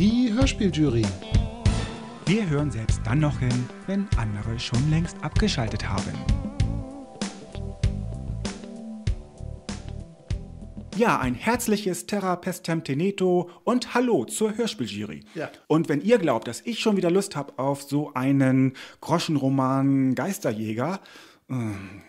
Die Hörspieljury. Wir hören selbst dann noch hin, wenn andere schon längst abgeschaltet haben. Ja, ein herzliches Terra Pestem Teneto und Hallo zur Hörspieljury. Ja. Und wenn ihr glaubt, dass ich schon wieder Lust habe auf so einen Groschenroman Geisterjäger,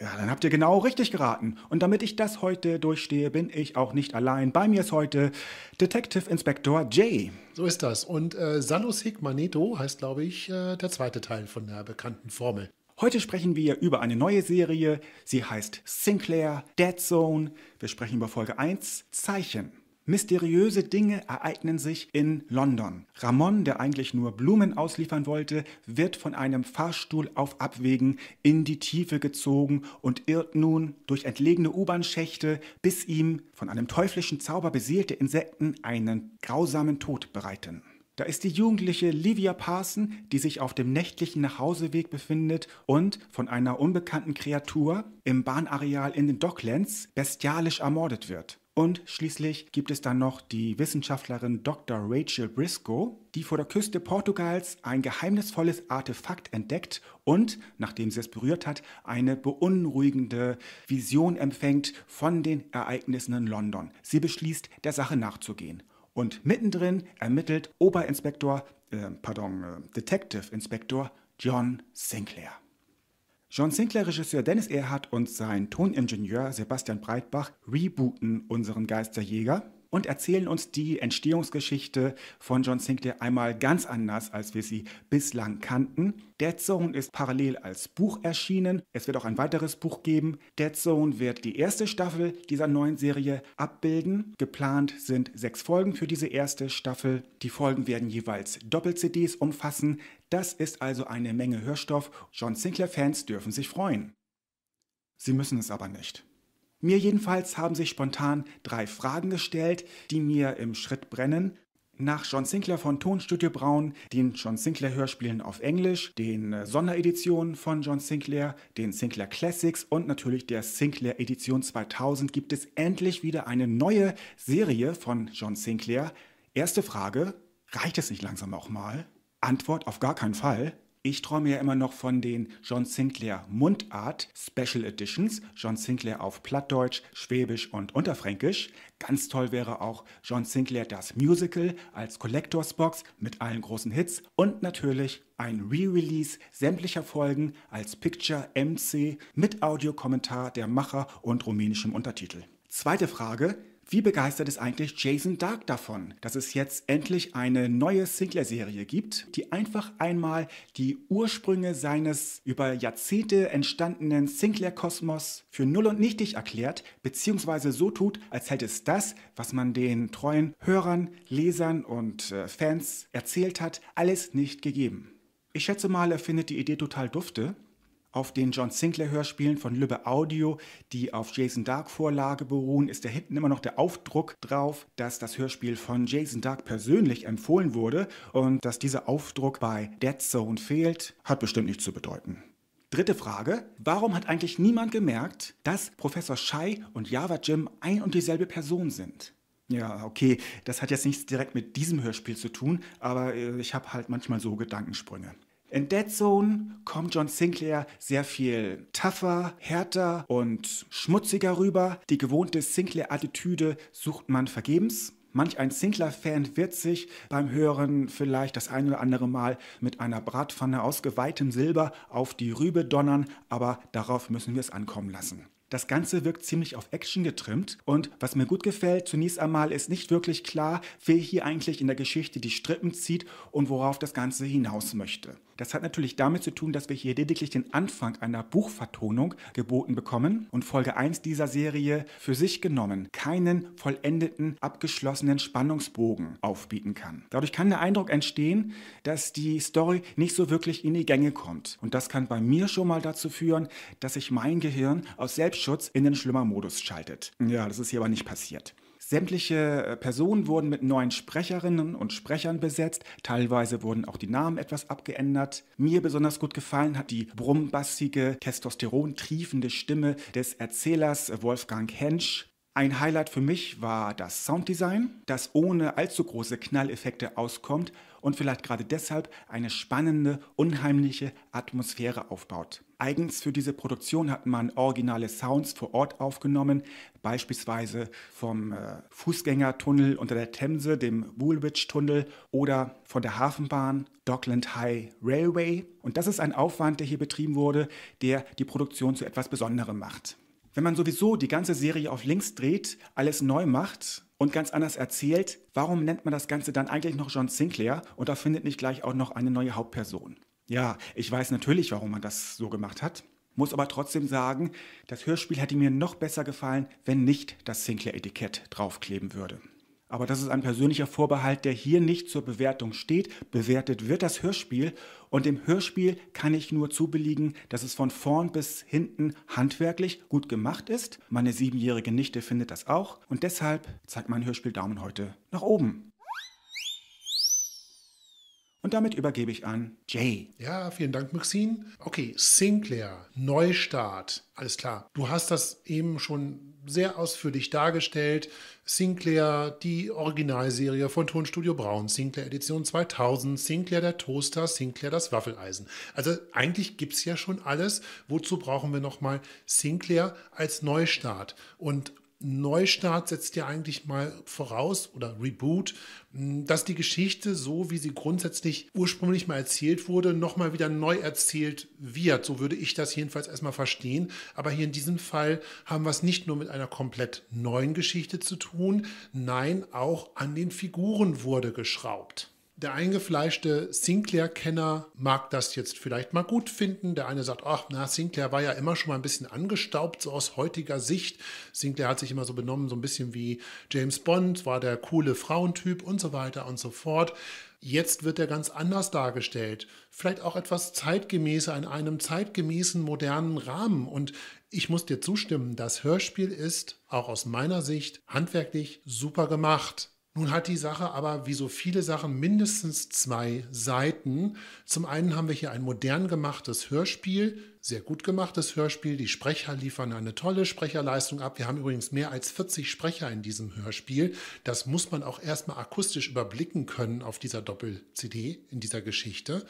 ja, dann habt ihr genau richtig geraten. Und damit ich das heute durchstehe, bin ich auch nicht allein. Bei mir ist heute Detective Inspector Jay. So ist das. Und äh, Salus Higmaneto heißt, glaube ich, äh, der zweite Teil von der bekannten Formel. Heute sprechen wir über eine neue Serie. Sie heißt Sinclair Dead Zone. Wir sprechen über Folge 1, Zeichen. Mysteriöse Dinge ereignen sich in London. Ramon, der eigentlich nur Blumen ausliefern wollte, wird von einem Fahrstuhl auf Abwägen in die Tiefe gezogen und irrt nun durch entlegene U-Bahn-Schächte, bis ihm von einem teuflischen Zauber beseelte Insekten einen grausamen Tod bereiten. Da ist die jugendliche Livia Parson, die sich auf dem nächtlichen Nachhauseweg befindet und von einer unbekannten Kreatur im Bahnareal in den Docklands bestialisch ermordet wird. Und schließlich gibt es dann noch die Wissenschaftlerin Dr. Rachel Briscoe, die vor der Küste Portugals ein geheimnisvolles Artefakt entdeckt und, nachdem sie es berührt hat, eine beunruhigende Vision empfängt von den Ereignissen in London. Sie beschließt, der Sache nachzugehen. Und mittendrin ermittelt Oberinspektor, äh, pardon, äh, Detective Inspektor John Sinclair. John Sinclair-Regisseur Dennis Erhardt und sein Toningenieur Sebastian Breitbach rebooten unseren Geisterjäger und erzählen uns die Entstehungsgeschichte von John Sinclair einmal ganz anders, als wir sie bislang kannten. Dead Zone ist parallel als Buch erschienen. Es wird auch ein weiteres Buch geben. Dead Zone wird die erste Staffel dieser neuen Serie abbilden. Geplant sind sechs Folgen für diese erste Staffel. Die Folgen werden jeweils Doppel-CDs umfassen. Das ist also eine Menge Hörstoff. John Sinclair-Fans dürfen sich freuen. Sie müssen es aber nicht. Mir jedenfalls haben sich spontan drei Fragen gestellt, die mir im Schritt brennen. Nach John Sinclair von Tonstudio Braun, den John Sinclair Hörspielen auf Englisch, den äh, Sondereditionen von John Sinclair, den Sinclair Classics und natürlich der Sinclair Edition 2000 gibt es endlich wieder eine neue Serie von John Sinclair. Erste Frage, reicht es nicht langsam auch mal? Antwort auf gar keinen Fall. Ich träume ja immer noch von den John Sinclair Mundart Special Editions. John Sinclair auf Plattdeutsch, Schwäbisch und Unterfränkisch. Ganz toll wäre auch John Sinclair das Musical als Collectors Box mit allen großen Hits und natürlich ein Re-Release sämtlicher Folgen als Picture MC mit Audiokommentar der Macher und rumänischem Untertitel. Zweite Frage, wie begeistert ist eigentlich Jason Dark davon, dass es jetzt endlich eine neue Sinclair-Serie gibt, die einfach einmal die Ursprünge seines über Jahrzehnte entstandenen Sinclair-Kosmos für null und nichtig erklärt, beziehungsweise so tut, als hätte es das, was man den treuen Hörern, Lesern und äh, Fans erzählt hat, alles nicht gegeben. Ich schätze mal, er findet die Idee total dufte auf den John Sinclair-Hörspielen von Lübbe Audio, die auf Jason Dark-Vorlage beruhen, ist da hinten immer noch der Aufdruck drauf, dass das Hörspiel von Jason Dark persönlich empfohlen wurde und dass dieser Aufdruck bei Dead Zone fehlt, hat bestimmt nichts zu bedeuten. Dritte Frage, warum hat eigentlich niemand gemerkt, dass Professor Shai und Java Jim ein und dieselbe Person sind? Ja, okay, das hat jetzt nichts direkt mit diesem Hörspiel zu tun, aber äh, ich habe halt manchmal so Gedankensprünge. In Dead Zone kommt John Sinclair sehr viel tougher, härter und schmutziger rüber. Die gewohnte Sinclair-Attitüde sucht man vergebens. Manch ein Sinclair-Fan wird sich beim Hören vielleicht das ein oder andere Mal mit einer Bratpfanne aus geweihtem Silber auf die Rübe donnern, aber darauf müssen wir es ankommen lassen. Das Ganze wirkt ziemlich auf Action getrimmt und was mir gut gefällt, zunächst einmal ist nicht wirklich klar, wer hier eigentlich in der Geschichte die Strippen zieht und worauf das Ganze hinaus möchte. Das hat natürlich damit zu tun, dass wir hier lediglich den Anfang einer Buchvertonung geboten bekommen und Folge 1 dieser Serie für sich genommen keinen vollendeten, abgeschlossenen Spannungsbogen aufbieten kann. Dadurch kann der Eindruck entstehen, dass die Story nicht so wirklich in die Gänge kommt. Und das kann bei mir schon mal dazu führen, dass ich mein Gehirn aus selbst Schutz in den Schlimmer-Modus schaltet. Ja, das ist hier aber nicht passiert. Sämtliche äh, Personen wurden mit neuen Sprecherinnen und Sprechern besetzt. Teilweise wurden auch die Namen etwas abgeändert. Mir besonders gut gefallen hat die brummbassige, testosterontriefende Stimme des Erzählers Wolfgang Hensch. Ein Highlight für mich war das Sounddesign, das ohne allzu große Knalleffekte auskommt und vielleicht gerade deshalb eine spannende, unheimliche Atmosphäre aufbaut. Eigens für diese Produktion hat man originale Sounds vor Ort aufgenommen, beispielsweise vom äh, Fußgängertunnel unter der Themse, dem Woolwich-Tunnel oder von der Hafenbahn Dockland High Railway. Und das ist ein Aufwand, der hier betrieben wurde, der die Produktion zu etwas Besonderem macht. Wenn man sowieso die ganze Serie auf links dreht, alles neu macht und ganz anders erzählt, warum nennt man das Ganze dann eigentlich noch John Sinclair und erfindet nicht gleich auch noch eine neue Hauptperson? Ja, ich weiß natürlich, warum man das so gemacht hat. Muss aber trotzdem sagen, das Hörspiel hätte mir noch besser gefallen, wenn nicht das Sinclair-Etikett draufkleben würde. Aber das ist ein persönlicher Vorbehalt, der hier nicht zur Bewertung steht. Bewertet wird das Hörspiel und dem Hörspiel kann ich nur zubilligen, dass es von vorn bis hinten handwerklich gut gemacht ist. Meine siebenjährige Nichte findet das auch und deshalb zeigt mein Hörspiel Daumen heute nach oben. Und damit übergebe ich an Jay. Ja, vielen Dank, Maxine. Okay, Sinclair, Neustart. Alles klar. Du hast das eben schon sehr ausführlich dargestellt. Sinclair, die Originalserie von Tonstudio Braun, Sinclair Edition 2000, Sinclair der Toaster, Sinclair das Waffeleisen. Also eigentlich gibt es ja schon alles. Wozu brauchen wir nochmal Sinclair als Neustart? Und Neustart setzt ja eigentlich mal voraus oder Reboot, hm, dass die Geschichte so, wie sie grundsätzlich ursprünglich mal erzählt wurde, nochmal wieder neu erzählt wird. So würde ich das jedenfalls erstmal verstehen. Aber hier in diesem Fall haben wir es nicht nur mit einer komplett neuen Geschichte zu tun, nein, auch an den Figuren wurde geschraubt der eingefleischte Sinclair-Kenner mag das jetzt vielleicht mal gut finden. Der eine sagt, ach, na, Sinclair war ja immer schon mal ein bisschen angestaubt, so aus heutiger Sicht. Sinclair hat sich immer so benommen, so ein bisschen wie James Bond, war der coole Frauentyp und so weiter und so fort. Jetzt wird er ganz anders dargestellt. Vielleicht auch etwas zeitgemäßer in einem zeitgemäßen modernen Rahmen. Und ich muss dir zustimmen, das Hörspiel ist, auch aus meiner Sicht, handwerklich super gemacht. Nun hat die Sache aber, wie so viele Sachen, mindestens zwei Seiten. Zum einen haben wir hier ein modern gemachtes Hörspiel, sehr gut gemachtes Hörspiel. Die Sprecher liefern eine tolle Sprecherleistung ab. Wir haben übrigens mehr als 40 Sprecher in diesem Hörspiel. Das muss man auch erstmal akustisch überblicken können auf dieser Doppel-CD in dieser Geschichte.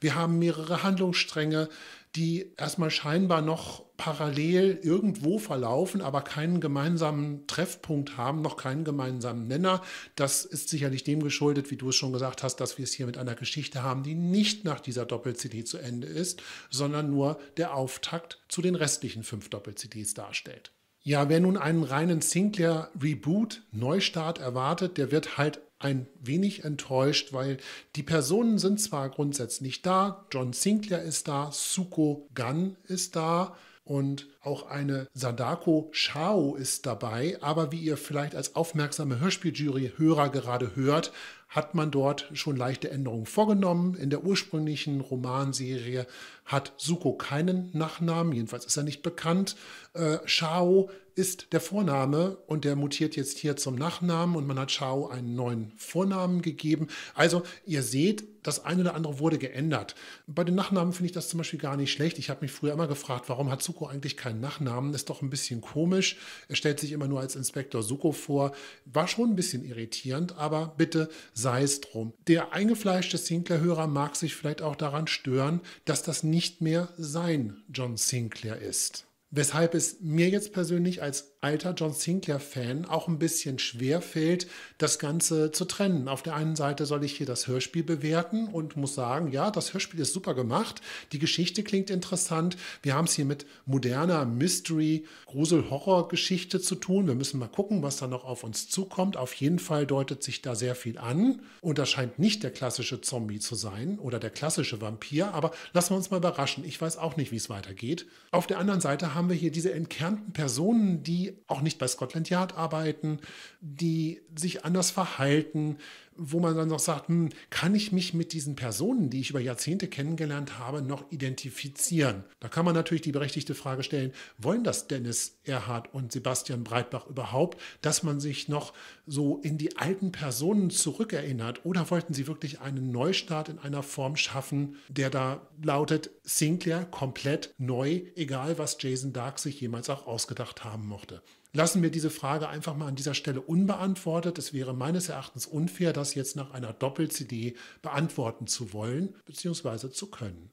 Wir haben mehrere Handlungsstränge, die erstmal scheinbar noch parallel irgendwo verlaufen, aber keinen gemeinsamen Treffpunkt haben, noch keinen gemeinsamen Nenner. Das ist sicherlich dem geschuldet, wie du es schon gesagt hast, dass wir es hier mit einer Geschichte haben, die nicht nach dieser Doppel-CD zu Ende ist, sondern nur der Auftakt zu den restlichen fünf Doppel-CDs darstellt. Ja, wer nun einen reinen Sinclair Reboot, Neustart erwartet, der wird halt ein wenig enttäuscht, weil die Personen sind zwar grundsätzlich da, John Sinclair ist da, Suko Gunn ist da, und auch eine Sadako Shao ist dabei. Aber wie ihr vielleicht als aufmerksame Hörspieljury-Hörer gerade hört, hat man dort schon leichte Änderungen vorgenommen. In der ursprünglichen Romanserie hat Suko keinen Nachnamen, jedenfalls ist er nicht bekannt. Äh, Shao ist der Vorname und der mutiert jetzt hier zum Nachnamen und man hat Chao einen neuen Vornamen gegeben. Also ihr seht, das eine oder andere wurde geändert. Bei den Nachnamen finde ich das zum Beispiel gar nicht schlecht. Ich habe mich früher immer gefragt, warum hat Suko eigentlich keinen Nachnamen? Ist doch ein bisschen komisch. Er stellt sich immer nur als Inspektor Suko vor. War schon ein bisschen irritierend, aber bitte sei es drum. Der eingefleischte Sinclair-Hörer mag sich vielleicht auch daran stören, dass das nicht mehr sein John Sinclair ist. Weshalb es mir jetzt persönlich als alter John Sinclair-Fan auch ein bisschen schwer fällt, das Ganze zu trennen. Auf der einen Seite soll ich hier das Hörspiel bewerten und muss sagen, ja, das Hörspiel ist super gemacht, die Geschichte klingt interessant, wir haben es hier mit moderner Mystery, Grusel-Horror-Geschichte zu tun. Wir müssen mal gucken, was da noch auf uns zukommt. Auf jeden Fall deutet sich da sehr viel an und das scheint nicht der klassische Zombie zu sein oder der klassische Vampir, aber lassen wir uns mal überraschen. Ich weiß auch nicht, wie es weitergeht. Auf der anderen Seite haben haben wir hier diese entkernten Personen, die auch nicht bei Scotland Yard arbeiten, die sich anders verhalten, wo man dann noch sagt, hm, kann ich mich mit diesen Personen, die ich über Jahrzehnte kennengelernt habe, noch identifizieren? Da kann man natürlich die berechtigte Frage stellen, wollen das Dennis Erhard und Sebastian Breitbach überhaupt, dass man sich noch so in die alten Personen zurückerinnert? Oder wollten sie wirklich einen Neustart in einer Form schaffen, der da lautet, Sinclair komplett neu, egal was Jason Dark sich jemals auch ausgedacht haben mochte? lassen wir diese Frage einfach mal an dieser Stelle unbeantwortet. Es wäre meines Erachtens unfair, das jetzt nach einer Doppel-CD beantworten zu wollen bzw. zu können.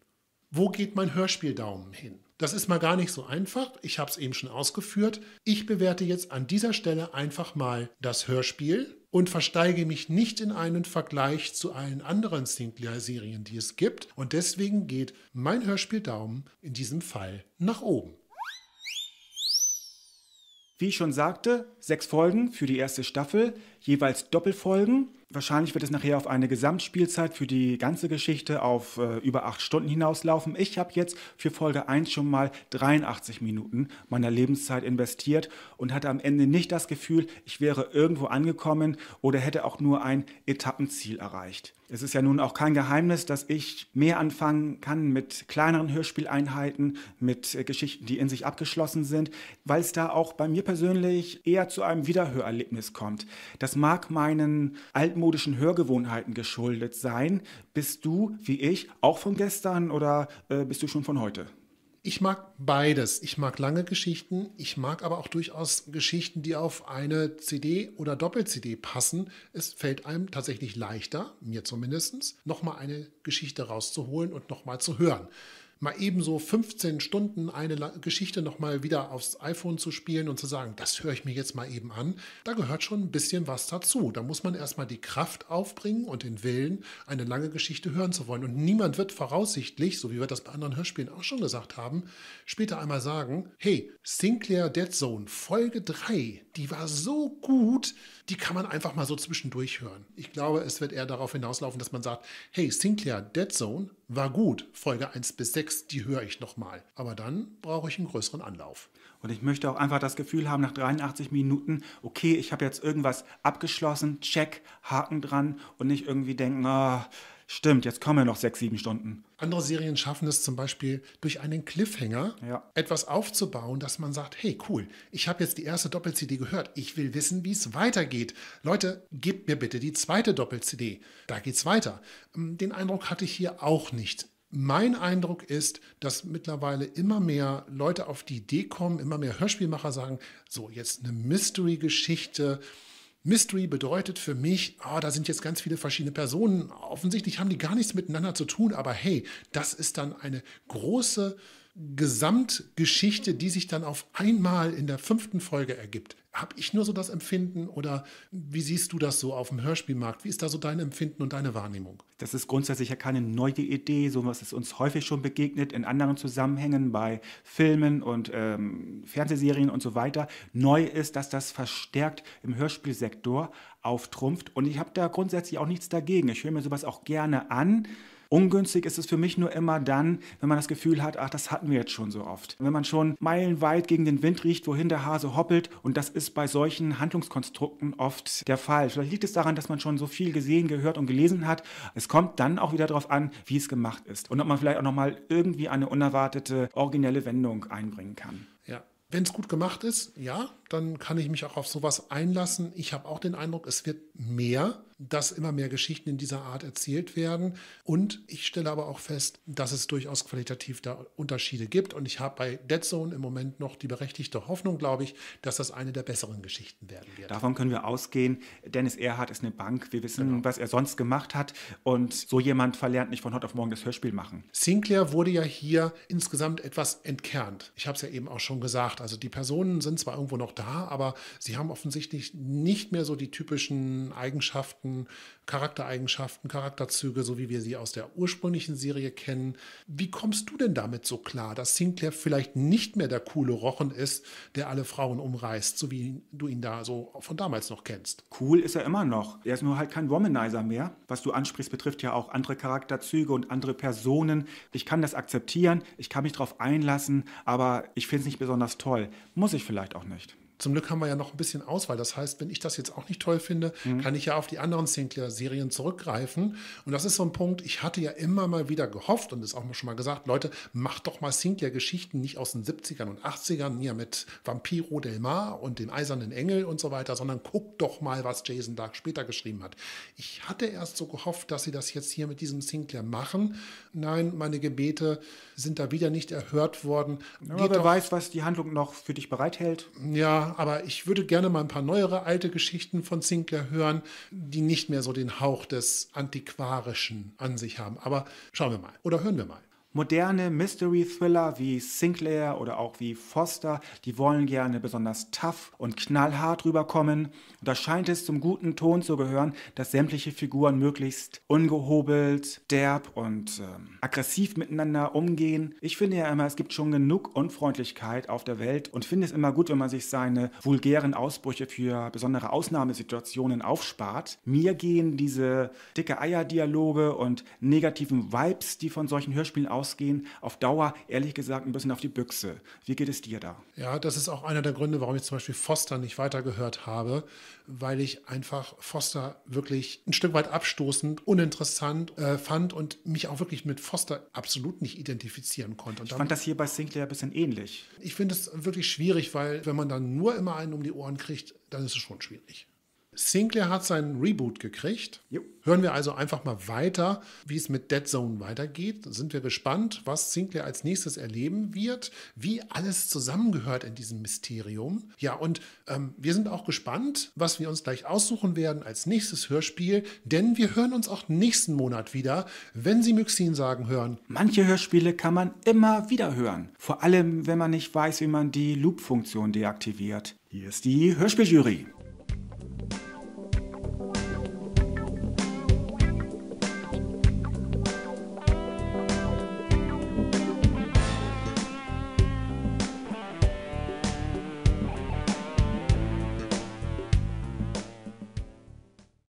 Wo geht mein Hörspieldaumen hin? Das ist mal gar nicht so einfach. Ich habe es eben schon ausgeführt. Ich bewerte jetzt an dieser Stelle einfach mal das Hörspiel und versteige mich nicht in einen Vergleich zu allen anderen Sinclair-Serien, die es gibt. Und deswegen geht mein Hörspieldaumen in diesem Fall nach oben. Wie ich schon sagte, sechs Folgen für die erste Staffel, jeweils Doppelfolgen. Wahrscheinlich wird es nachher auf eine Gesamtspielzeit für die ganze Geschichte auf äh, über acht Stunden hinauslaufen. Ich habe jetzt für Folge 1 schon mal 83 Minuten meiner Lebenszeit investiert und hatte am Ende nicht das Gefühl, ich wäre irgendwo angekommen oder hätte auch nur ein Etappenziel erreicht. Es ist ja nun auch kein Geheimnis, dass ich mehr anfangen kann mit kleineren Hörspieleinheiten, mit äh, Geschichten, die in sich abgeschlossen sind, weil es da auch bei mir persönlich eher zu einem Wiederhörerlebnis kommt. Das mag meinen altmodischen Hörgewohnheiten geschuldet sein. Bist du, wie ich, auch von gestern oder äh, bist du schon von heute? ich mag beides. Ich mag lange Geschichten, ich mag aber auch durchaus Geschichten, die auf eine CD oder Doppel-CD passen. Es fällt einem tatsächlich leichter, mir zumindest, nochmal eine Geschichte rauszuholen und nochmal zu hören mal ebenso 15 Stunden eine Geschichte nochmal wieder aufs iPhone zu spielen und zu sagen, das höre ich mir jetzt mal eben an, da gehört schon ein bisschen was dazu. Da muss man erstmal die Kraft aufbringen und den Willen, eine lange Geschichte hören zu wollen. Und niemand wird voraussichtlich, so wie wir das bei anderen Hörspielen auch schon gesagt haben, später einmal sagen, hey, Sinclair Dead Zone Folge 3, die war so gut, die kann man einfach mal so zwischendurch hören. Ich glaube, es wird eher darauf hinauslaufen, dass man sagt, hey, Sinclair Dead Zone, war gut, Folge 1 bis 6, die höre ich nochmal. Aber dann brauche ich einen größeren Anlauf. Und ich möchte auch einfach das Gefühl haben, nach 83 Minuten, okay, ich habe jetzt irgendwas abgeschlossen, check, Haken dran und nicht irgendwie denken, oh, stimmt, jetzt kommen ja noch sechs, sieben Stunden. Andere Serien schaffen es zum Beispiel durch einen Cliffhanger ja. etwas aufzubauen, dass man sagt, hey cool, ich habe jetzt die erste Doppel-CD gehört, ich will wissen, wie es weitergeht. Leute, gebt mir bitte die zweite Doppel-CD, da geht es weiter. Ähm, den Eindruck hatte ich hier auch nicht. Mein Eindruck ist, dass mittlerweile immer mehr Leute auf die Idee kommen, immer mehr Hörspielmacher sagen, so jetzt eine Mystery-Geschichte. Mystery bedeutet für mich, oh, da sind jetzt ganz viele verschiedene Personen. Offensichtlich haben die gar nichts miteinander zu tun, aber hey, das ist dann eine große Gesamtgeschichte, die sich dann auf einmal in der fünften Folge ergibt habe ich nur so das Empfinden oder wie siehst du das so auf dem Hörspielmarkt? Wie ist da so dein Empfinden und deine Wahrnehmung? Das ist grundsätzlich ja keine neue Idee. So was ist uns häufig schon begegnet in anderen Zusammenhängen bei Filmen und ähm, Fernsehserien und so weiter. Neu ist, dass das verstärkt im Hörspielsektor auftrumpft. Und ich habe da grundsätzlich auch nichts dagegen. Ich höre mir sowas auch gerne an. Ungünstig ist es für mich nur immer dann, wenn man das Gefühl hat, ach, das hatten wir jetzt schon so oft. Wenn man schon meilenweit gegen den Wind riecht, wohin der Hase hoppelt und das ist bei solchen Handlungskonstrukten oft der Fall. Vielleicht liegt es daran, dass man schon so viel gesehen, gehört und gelesen hat. Es kommt dann auch wieder darauf an, wie es gemacht ist und ob man vielleicht auch nochmal irgendwie eine unerwartete, originelle Wendung einbringen kann. Ja, wenn es gut gemacht ist, ja, dann kann ich mich auch auf sowas einlassen. Ich habe auch den Eindruck, es wird mehr, dass immer mehr Geschichten in dieser Art erzählt werden. Und ich stelle aber auch fest, dass es durchaus qualitativ da Unterschiede gibt. Und ich habe bei Dead Zone im Moment noch die berechtigte Hoffnung, glaube ich, dass das eine der besseren Geschichten werden wird. Davon können wir ausgehen. Dennis Erhardt ist eine Bank. Wir wissen, genau. was er sonst gemacht hat. Und so jemand verlernt nicht von heute auf morgen das Hörspiel machen. Sinclair wurde ja hier insgesamt etwas entkernt. Ich habe es ja eben auch schon gesagt. Also die Personen sind zwar irgendwo noch da, aber sie haben offensichtlich nicht mehr so die typischen Eigenschaften, Charaktereigenschaften, Charakterzüge, so wie wir sie aus der ursprünglichen Serie kennen. Wie kommst du denn damit so klar, dass Sinclair vielleicht nicht mehr der coole Rochen ist, der alle Frauen umreißt, so wie du ihn da so von damals noch kennst? Cool ist er immer noch. Er ist nur halt kein Womanizer mehr. Was du ansprichst, betrifft ja auch andere Charakterzüge und andere Personen. Ich kann das akzeptieren, ich kann mich darauf einlassen, aber ich finde es nicht besonders toll. Muss ich vielleicht auch nicht zum Glück haben wir ja noch ein bisschen Auswahl. Das heißt, wenn ich das jetzt auch nicht toll finde, mhm. kann ich ja auf die anderen Sinclair-Serien zurückgreifen. Und das ist so ein Punkt, ich hatte ja immer mal wieder gehofft und es auch schon mal gesagt, Leute, macht doch mal Sinclair-Geschichten nicht aus den 70ern und 80ern, ja mit Vampiro Del Mar und dem Eisernen Engel und so weiter, sondern guckt doch mal, was Jason Dark später geschrieben hat. Ich hatte erst so gehofft, dass sie das jetzt hier mit diesem Sinclair machen. Nein, meine Gebete sind da wieder nicht erhört worden. Aber wer doch, weiß, was die Handlung noch für dich bereithält. Ja, aber ich würde gerne mal ein paar neuere alte Geschichten von Sinclair hören, die nicht mehr so den Hauch des Antiquarischen an sich haben. Aber schauen wir mal oder hören wir mal moderne Mystery-Thriller wie Sinclair oder auch wie Foster, die wollen gerne besonders tough und knallhart rüberkommen. Und da scheint es zum guten Ton zu gehören, dass sämtliche Figuren möglichst ungehobelt, derb und ähm, aggressiv miteinander umgehen. Ich finde ja immer, es gibt schon genug Unfreundlichkeit auf der Welt und finde es immer gut, wenn man sich seine vulgären Ausbrüche für besondere Ausnahmesituationen aufspart. Mir gehen diese dicke Eier-Dialoge und negativen Vibes, die von solchen Hörspielen aus hinausgehen, auf Dauer ehrlich gesagt ein bisschen auf die Büchse. Wie geht es dir da? Ja, das ist auch einer der Gründe, warum ich zum Beispiel Foster nicht weitergehört habe, weil ich einfach Foster wirklich ein Stück weit abstoßend, uninteressant äh, fand und mich auch wirklich mit Foster absolut nicht identifizieren konnte. Und ich fand das hier bei Sinclair ein bisschen ähnlich. Ich finde es wirklich schwierig, weil wenn man dann nur immer einen um die Ohren kriegt, dann ist es schon schwierig. Sinclair hat seinen Reboot gekriegt. Jo. Hören wir also einfach mal weiter, wie es mit Dead Zone weitergeht. Sind wir gespannt, was Sinclair als nächstes erleben wird, wie alles zusammengehört in diesem Mysterium. Ja, und ähm, wir sind auch gespannt, was wir uns gleich aussuchen werden als nächstes Hörspiel, denn wir hören uns auch nächsten Monat wieder, wenn Sie Myxin sagen hören. Manche Hörspiele kann man immer wieder hören, vor allem wenn man nicht weiß, wie man die Loop-Funktion deaktiviert. Hier ist die Hörspieljury.